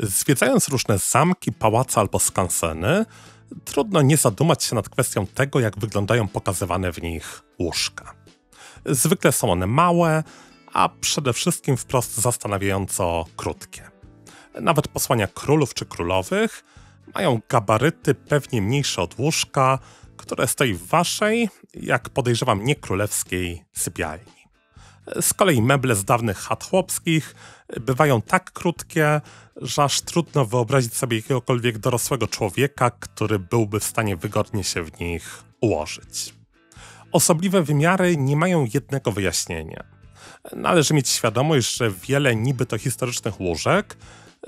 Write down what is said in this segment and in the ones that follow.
Zwiedzając różne zamki, pałace albo skanseny, trudno nie zadumać się nad kwestią tego, jak wyglądają pokazywane w nich łóżka. Zwykle są one małe, a przede wszystkim wprost zastanawiająco krótkie. Nawet posłania królów czy królowych mają gabaryty pewnie mniejsze od łóżka, które stoi w waszej, jak podejrzewam, niekrólewskiej sypialni. Z kolei meble z dawnych chat chłopskich bywają tak krótkie, że aż trudno wyobrazić sobie jakiegokolwiek dorosłego człowieka, który byłby w stanie wygodnie się w nich ułożyć. Osobliwe wymiary nie mają jednego wyjaśnienia. Należy mieć świadomość, że wiele niby to historycznych łóżek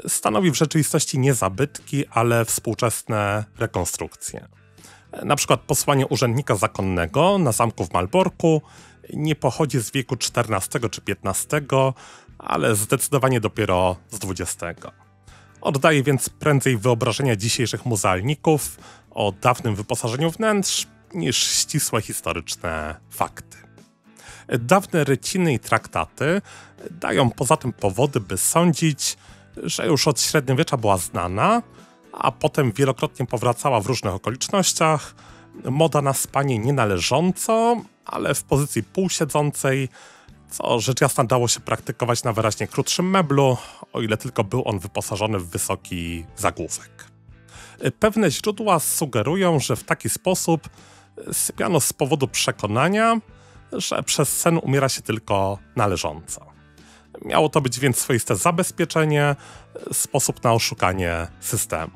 stanowi w rzeczywistości nie zabytki, ale współczesne rekonstrukcje. Na przykład posłanie urzędnika zakonnego na zamku w Malborku nie pochodzi z wieku XIV czy XV, ale zdecydowanie dopiero z XX. Oddaje więc prędzej wyobrażenia dzisiejszych muzealników o dawnym wyposażeniu wnętrz niż ścisłe historyczne fakty. Dawne ryciny i traktaty dają poza tym powody, by sądzić, że już od średniowiecza była znana, a potem wielokrotnie powracała w różnych okolicznościach, moda na spanie nienależąco, ale w pozycji półsiedzącej, co rzecz jasna dało się praktykować na wyraźnie krótszym meblu, o ile tylko był on wyposażony w wysoki zagłówek. Pewne źródła sugerują, że w taki sposób sypiano z powodu przekonania, że przez sen umiera się tylko należąco. Miało to być więc swoiste zabezpieczenie, sposób na oszukanie systemu.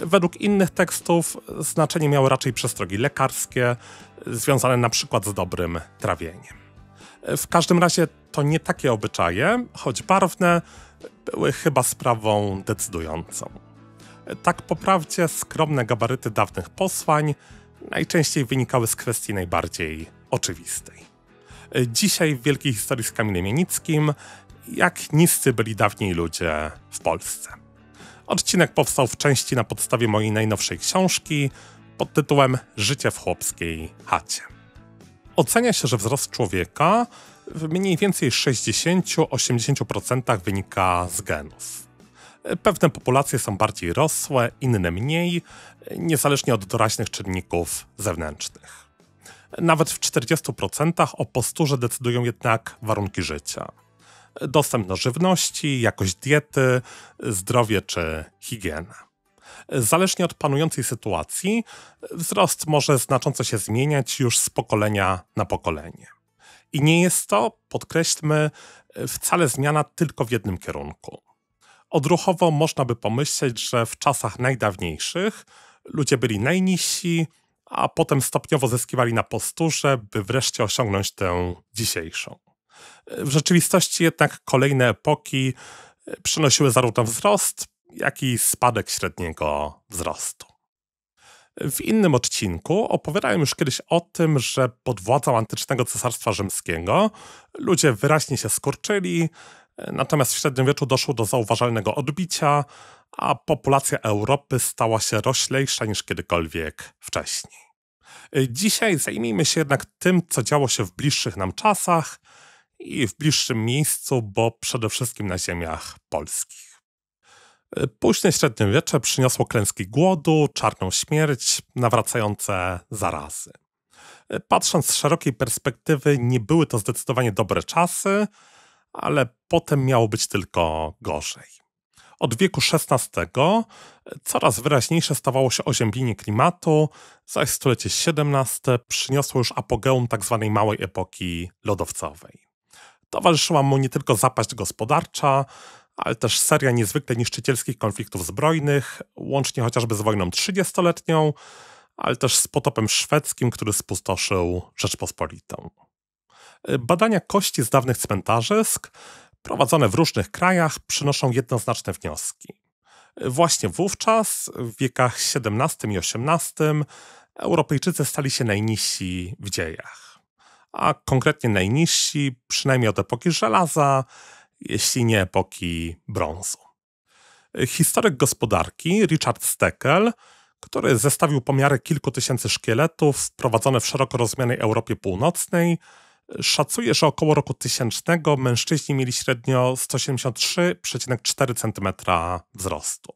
Według innych tekstów znaczenie miały raczej przestrogi lekarskie, związane na przykład z dobrym trawieniem. W każdym razie to nie takie obyczaje, choć barwne, były chyba sprawą decydującą. Tak po prawdzie skromne gabaryty dawnych posłań najczęściej wynikały z kwestii najbardziej oczywistej. Dzisiaj w Wielkiej Historii z Kamilem Janickim, jak niscy byli dawniej ludzie w Polsce. Odcinek powstał w części na podstawie mojej najnowszej książki pod tytułem Życie w chłopskiej chacie. Ocenia się, że wzrost człowieka w mniej więcej 60-80% wynika z genów. Pewne populacje są bardziej rosłe, inne mniej, niezależnie od doraźnych czynników zewnętrznych. Nawet w 40% o posturze decydują jednak warunki życia dostęp do żywności, jakość diety, zdrowie czy higiena. Zależnie od panującej sytuacji, wzrost może znacząco się zmieniać już z pokolenia na pokolenie. I nie jest to, podkreślmy, wcale zmiana tylko w jednym kierunku. Odruchowo można by pomyśleć, że w czasach najdawniejszych ludzie byli najniżsi, a potem stopniowo zyskiwali na posturze, by wreszcie osiągnąć tę dzisiejszą. W rzeczywistości jednak kolejne epoki e, przynosiły zarówno wzrost, jak i spadek średniego wzrostu. W innym odcinku opowiadałem już kiedyś o tym, że pod władzą antycznego Cesarstwa Rzymskiego ludzie wyraźnie się skurczyli, e, natomiast w średniowieczu doszło do zauważalnego odbicia, a populacja Europy stała się roślejsza niż kiedykolwiek wcześniej. E, dzisiaj zajmijmy się jednak tym, co działo się w bliższych nam czasach i w bliższym miejscu, bo przede wszystkim na ziemiach polskich. E, Późne średniowiecze przyniosło klęski głodu, czarną śmierć, nawracające zarazy. E, patrząc z szerokiej perspektywy, nie były to zdecydowanie dobre czasy, ale potem miało być tylko gorzej. Od wieku XVI e, coraz wyraźniejsze stawało się oziębienie klimatu, zaś stulecie XVII przyniosło już apogeum tzw. Tak małej epoki lodowcowej. Towarzyszyła mu nie tylko zapaść gospodarcza, ale też seria niezwykle niszczycielskich konfliktów zbrojnych, łącznie chociażby z wojną 30-letnią, ale też z potopem szwedzkim, który spustoszył Rzeczpospolitą. Badania kości z dawnych cmentarzysk, prowadzone w różnych krajach, przynoszą jednoznaczne wnioski. Właśnie wówczas, w wiekach XVII i XVIII, Europejczycy stali się najniżsi w dziejach a konkretnie najniżsi, przynajmniej od epoki żelaza, jeśli nie epoki brązu. Historyk gospodarki Richard Steckel, który zestawił pomiary kilku tysięcy szkieletów prowadzone w szeroko rozumianej Europie Północnej, szacuje, że około roku tysięcznego mężczyźni mieli średnio 173,4 cm wzrostu.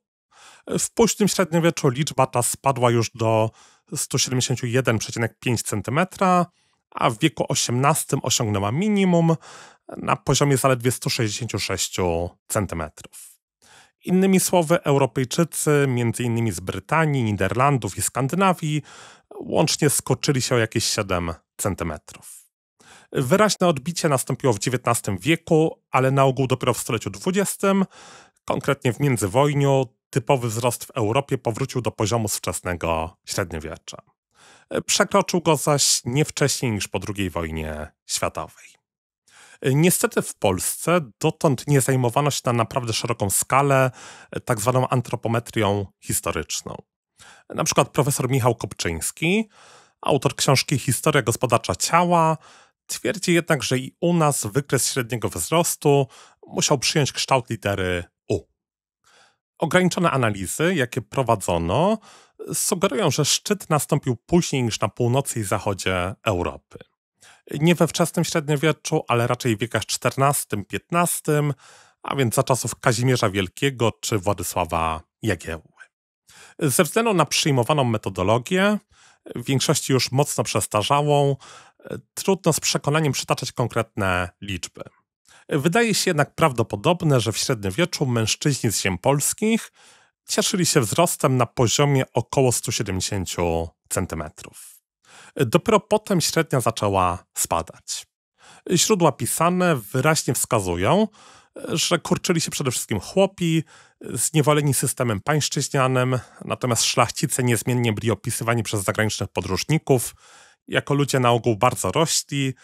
W późnym średniowieczu liczba ta spadła już do 171,5 cm, a w wieku 18 osiągnęła minimum na poziomie zaledwie 166 cm. Innymi słowy, Europejczycy, m.in. z Brytanii, Niderlandów i Skandynawii, łącznie skoczyli się o jakieś 7 cm. Wyraźne odbicie nastąpiło w XIX wieku, ale na ogół dopiero w stuleciu XX, konkretnie w międzywojniu, typowy wzrost w Europie powrócił do poziomu z wczesnego średniowiecza. E, przekroczył go zaś nie wcześniej niż po II wojnie światowej. E, niestety w Polsce dotąd nie zajmowano się na naprawdę szeroką skalę e, tak zwaną antropometrią historyczną. Na przykład profesor Michał Kopczyński, autor książki Historia gospodarcza ciała, twierdzi jednak, że i u nas wykres średniego wzrostu musiał przyjąć kształt litery U. Ograniczone analizy, jakie prowadzono, sugerują, że szczyt nastąpił później niż na północy i zachodzie Europy. Nie we wczesnym średniowieczu, ale raczej w wiekach XIV-XV, a więc za czasów Kazimierza Wielkiego czy Władysława Jagiełły. Ze względu na przyjmowaną metodologię, w większości już mocno przestarzałą, trudno z przekonaniem przytaczać konkretne liczby. Wydaje się jednak prawdopodobne, że w średniowieczu mężczyźni z ziem polskich cieszyli się wzrostem na poziomie około 170 cm. Dopiero potem średnia zaczęła spadać. Źródła pisane wyraźnie wskazują, że kurczyli się przede wszystkim chłopi, zniewoleni systemem pańszczyźnianym, natomiast szlachcice niezmiennie byli opisywani przez zagranicznych podróżników jako ludzie na ogół bardzo rośli,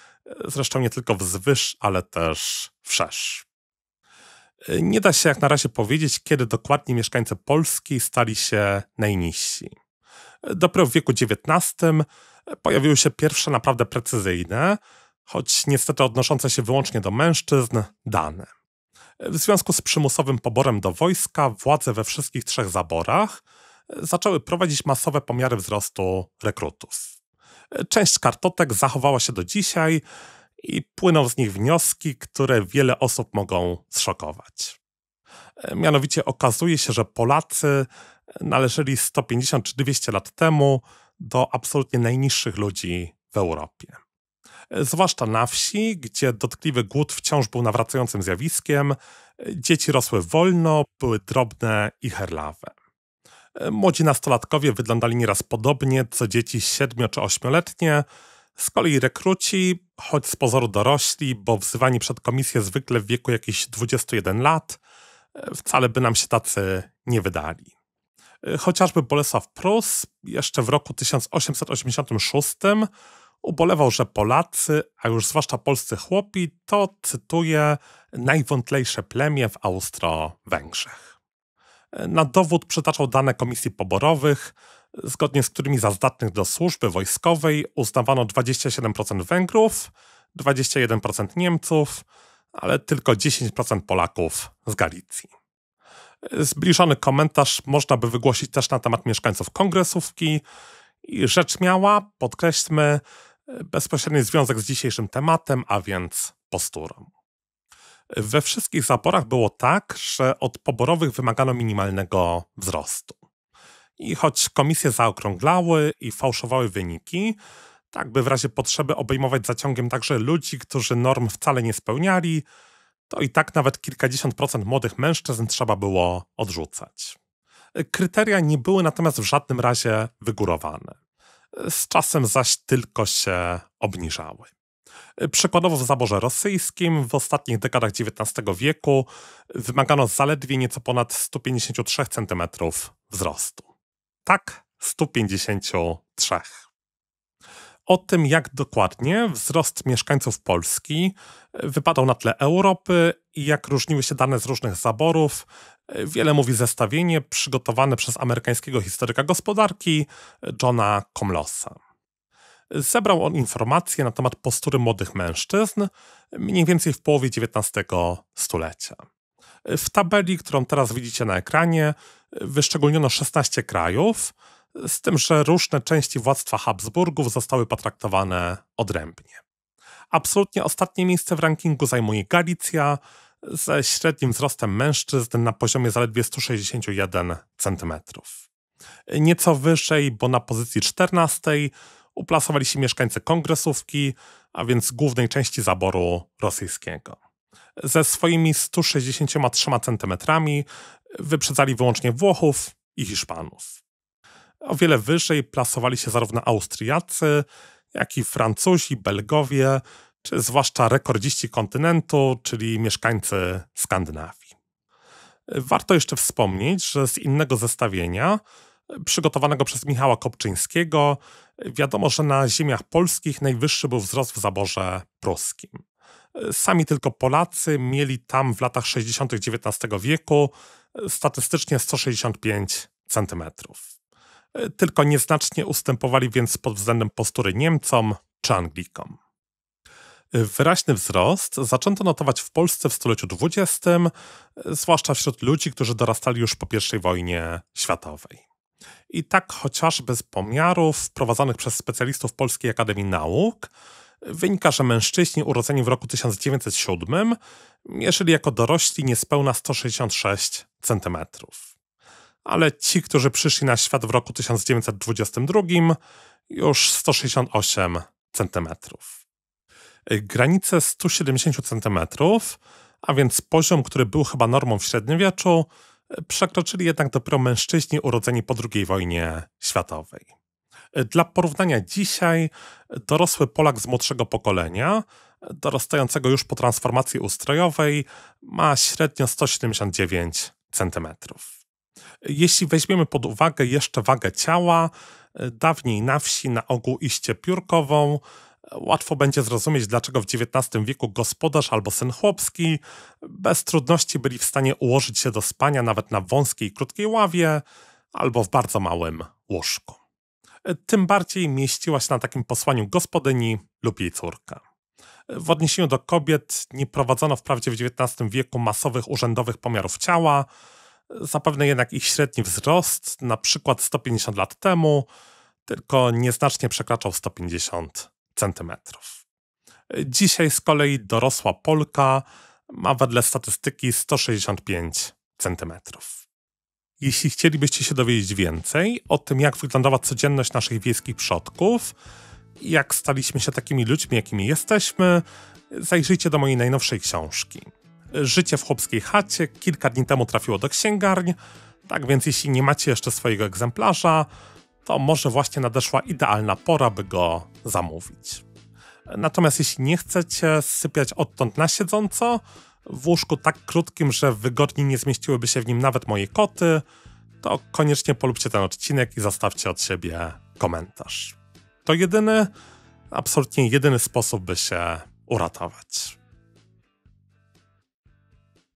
zresztą nie tylko wzwyż, ale też wszerz. E, nie da się jak na razie powiedzieć, kiedy dokładnie mieszkańcy Polski stali się najniżsi. E, dopiero w wieku XIX e, pojawiły się pierwsze naprawdę precyzyjne, choć niestety odnoszące się wyłącznie do mężczyzn, dane. W związku z przymusowym poborem do wojska władze we wszystkich trzech zaborach zaczęły prowadzić masowe pomiary wzrostu rekrutów. Część kartotek zachowała się do dzisiaj, i płyną z nich wnioski, które wiele osób mogą zszokować. E, mianowicie okazuje się, że Polacy należeli 150 czy 200 lat temu do absolutnie najniższych ludzi w Europie. E, zwłaszcza na wsi, gdzie dotkliwy głód wciąż był nawracającym zjawiskiem, e, dzieci rosły wolno, były drobne i herlawe. Młodzi nastolatkowie wyglądali nieraz podobnie co dzieci siedmiu- czy ośmioletnie, z kolei rekruci choć z pozoru dorośli, bo wzywani przed komisję zwykle w wieku jakichś 21 lat, e, wcale by nam się tacy nie wydali. E, chociażby Bolesław Prus jeszcze w roku 1886 ubolewał, że Polacy, a już zwłaszcza polscy chłopi, to, cytuję, najwątlejsze plemię w Austro-Węgrzech na dowód przytaczał dane komisji poborowych, zgodnie z którymi za zdatnych do służby wojskowej uznawano 27% Węgrów, 21% Niemców, ale tylko 10% Polaków z Galicji. Zbliżony komentarz można by wygłosić też na temat mieszkańców kongresówki i rzecz miała, podkreślmy, bezpośredni związek z dzisiejszym tematem, a więc posturą we wszystkich zaporach było tak, że od poborowych wymagano minimalnego wzrostu. I choć komisje zaokrąglały i fałszowały wyniki, tak by w razie potrzeby obejmować zaciągiem także ludzi, którzy norm wcale nie spełniali, to i tak nawet kilkadziesiąt procent młodych mężczyzn trzeba było odrzucać. Kryteria nie były natomiast w żadnym razie wygórowane. Z czasem zaś tylko się obniżały. E, przykładowo w zaborze rosyjskim w ostatnich dekadach XIX wieku wymagano zaledwie nieco ponad 153 cm wzrostu. Tak, 153. O tym, jak dokładnie wzrost mieszkańców Polski e, wypadał na tle Europy i jak różniły się dane z różnych zaborów, e, wiele mówi zestawienie przygotowane przez amerykańskiego historyka gospodarki Johna Komlosa. Zebrał on informacje na temat postury młodych mężczyzn mniej więcej w połowie XIX stulecia. W tabeli, którą teraz widzicie na ekranie, wyszczególniono 16 krajów, z tym, że różne części władztwa Habsburgów zostały potraktowane odrębnie. Absolutnie ostatnie miejsce w rankingu zajmuje Galicja ze średnim wzrostem mężczyzn na poziomie zaledwie 161 cm. Nieco wyżej, bo na pozycji 14 uplasowali się mieszkańcy kongresówki, a więc głównej części zaboru rosyjskiego. Ze swoimi 163 cm wyprzedzali wyłącznie Włochów i Hiszpanów. O wiele wyżej plasowali się zarówno Austriacy, jak i Francuzi, Belgowie, czy zwłaszcza rekordziści kontynentu, czyli mieszkańcy Skandynawii. Warto jeszcze wspomnieć, że z innego zestawienia, przygotowanego przez Michała Kopczyńskiego, Wiadomo, że na ziemiach polskich najwyższy był wzrost w zaborze pruskim. Sami tylko Polacy mieli tam w latach 60. XIX wieku statystycznie 165 cm. Tylko nieznacznie ustępowali więc pod względem postury Niemcom czy Anglikom. Wyraźny wzrost zaczęto notować w Polsce w stuleciu XX, zwłaszcza wśród ludzi, którzy dorastali już po I wojnie światowej. I tak chociażby z pomiarów prowadzonych przez specjalistów Polskiej Akademii Nauk wynika, że mężczyźni urodzeni w roku 1907 mierzyli jako dorośli niespełna 166 cm. Ale ci, którzy przyszli na świat w roku 1922, już 168 cm. Granice 170 cm, a więc poziom, który był chyba normą w średniowieczu, przekroczyli jednak dopiero mężczyźni urodzeni po II wojnie światowej. Dla porównania dzisiaj dorosły Polak z młodszego pokolenia, dorastającego już po transformacji ustrojowej, ma średnio 179 cm. Jeśli weźmiemy pod uwagę jeszcze wagę ciała, dawniej na wsi na ogół iście piórkową, łatwo będzie zrozumieć, dlaczego w XIX wieku gospodarz albo syn chłopski bez trudności byli w stanie ułożyć się do spania nawet na wąskiej krótkiej ławie albo w bardzo małym łóżku. Tym bardziej mieściła się na takim posłaniu gospodyni lub jej córka. W odniesieniu do kobiet nie prowadzono wprawdzie w XIX wieku masowych urzędowych pomiarów ciała, zapewne jednak ich średni wzrost, na przykład 150 lat temu, tylko nieznacznie przekraczał 150 centymetrów. Dzisiaj z kolei dorosła Polka ma wedle statystyki 165 centymetrów. Jeśli chcielibyście się dowiedzieć więcej o tym, jak wyglądała codzienność naszych wiejskich przodków, jak staliśmy się takimi ludźmi, jakimi jesteśmy, zajrzyjcie do mojej najnowszej książki. Życie w chłopskiej chacie kilka dni temu trafiło do księgarni, tak więc jeśli nie macie jeszcze swojego egzemplarza, to może właśnie nadeszła idealna pora, by go zamówić. Natomiast jeśli nie chcecie sypiać odtąd na siedząco, w łóżku tak krótkim, że wygodnie nie zmieściłyby się w nim nawet moje koty, to koniecznie polubcie ten odcinek i zostawcie od siebie komentarz. To jedyny, absolutnie jedyny sposób, by się uratować.